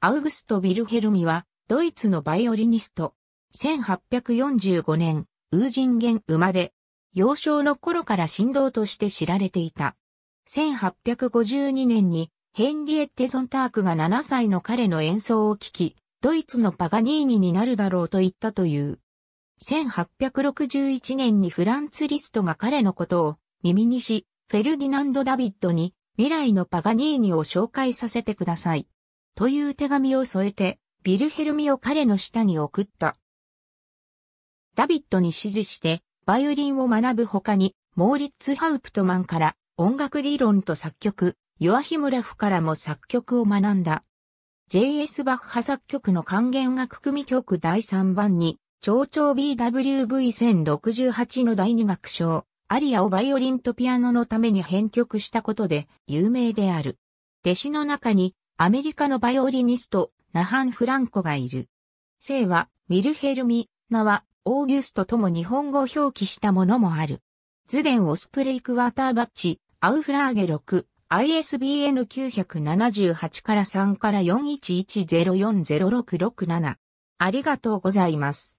アウグスト・ヴィルヘルミは、ドイツのバイオリニスト。1845年、ウージンゲン生まれ、幼少の頃から振動として知られていた。1852年に、ヘンリエッテ・ゾンタークが7歳の彼の演奏を聴き、ドイツのパガニーニになるだろうと言ったという。1861年にフランツ・リストが彼のことを耳にし、フェルディナンド・ダビッドに未来のパガニーニを紹介させてください。という手紙を添えて、ビルヘルミを彼の下に送った。ダビットに指示して、バイオリンを学ぶ他に、モーリッツ・ハウプトマンから音楽理論と作曲、ヨアヒムラフからも作曲を学んだ。J.S. バッハ作曲の還元楽組曲第3番に、長調 BWV1068 の第2楽章、アリアをバイオリンとピアノのために編曲したことで有名である。弟子の中にアメリカのバイオリニスト、ナハン・フランコがいる。姓は、ミルヘルミ、名は、オーギュストとも日本語表記したものもある。ズデン・オスプレイ・クワーターバッチ、アウフラーゲ6、ISBN 978から3から4110406667。ありがとうございます。